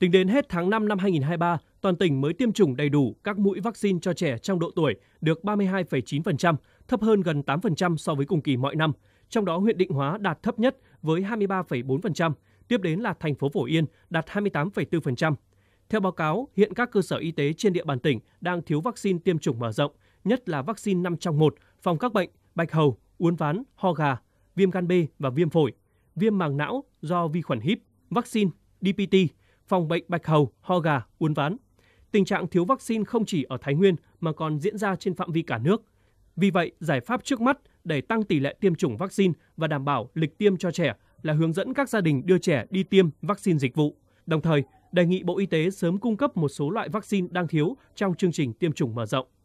Tính đến hết tháng 5 năm 2023, toàn tỉnh mới tiêm chủng đầy đủ các mũi vaccine cho trẻ trong độ tuổi được 32,9%, thấp hơn gần 8% so với cùng kỳ mọi năm. Trong đó huyện Định Hóa đạt thấp nhất với 23,4%, tiếp đến là thành phố Phổ Yên đạt 28,4%. Theo báo cáo, hiện các cơ sở y tế trên địa bàn tỉnh đang thiếu vaccine tiêm chủng mở rộng, nhất là vaccine 5 trong 1 phòng các bệnh bạch hầu, uốn ván, ho gà, viêm gan B và viêm phổi, viêm màng não do vi khuẩn HIP, vaccine DPT phòng bệnh bạch hầu, ho gà, uốn ván. Tình trạng thiếu vaccine không chỉ ở Thái Nguyên mà còn diễn ra trên phạm vi cả nước. Vì vậy, giải pháp trước mắt để tăng tỷ lệ tiêm chủng vaccine và đảm bảo lịch tiêm cho trẻ là hướng dẫn các gia đình đưa trẻ đi tiêm vaccine dịch vụ. Đồng thời, đề nghị Bộ Y tế sớm cung cấp một số loại vaccine đang thiếu trong chương trình tiêm chủng mở rộng.